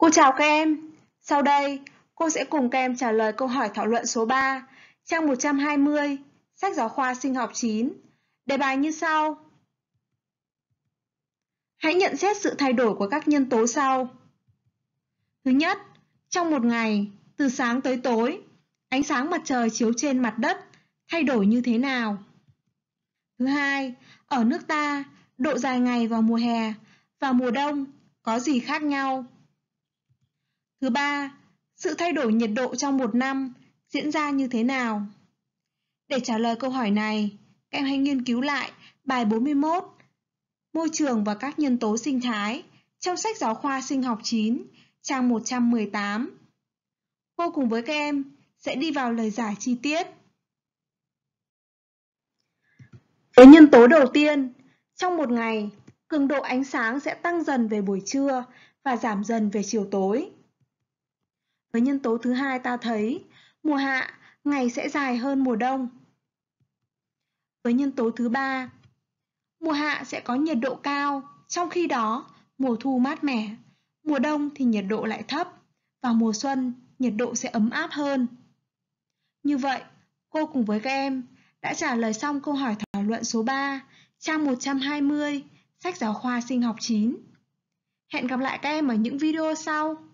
Cô chào các em. Sau đây, cô sẽ cùng các em trả lời câu hỏi thảo luận số 3, trang 120, sách giáo khoa sinh học 9. Đề bài như sau. Hãy nhận xét sự thay đổi của các nhân tố sau. Thứ nhất, trong một ngày, từ sáng tới tối, ánh sáng mặt trời chiếu trên mặt đất thay đổi như thế nào? Thứ hai, ở nước ta, độ dài ngày vào mùa hè và mùa đông có gì khác nhau? Thứ ba, sự thay đổi nhiệt độ trong một năm diễn ra như thế nào? Để trả lời câu hỏi này, các em hãy nghiên cứu lại bài 41 Môi trường và các nhân tố sinh thái trong sách giáo khoa sinh học 9, trang 118. Cô cùng với các em sẽ đi vào lời giải chi tiết. Với nhân tố đầu tiên, trong một ngày, cường độ ánh sáng sẽ tăng dần về buổi trưa và giảm dần về chiều tối. Với nhân tố thứ hai ta thấy mùa hạ ngày sẽ dài hơn mùa đông. Với nhân tố thứ ba, mùa hạ sẽ có nhiệt độ cao, trong khi đó mùa thu mát mẻ, mùa đông thì nhiệt độ lại thấp và mùa xuân nhiệt độ sẽ ấm áp hơn. Như vậy, cô cùng với các em đã trả lời xong câu hỏi thảo luận số 3, trang 120, sách giáo khoa sinh học 9. Hẹn gặp lại các em ở những video sau.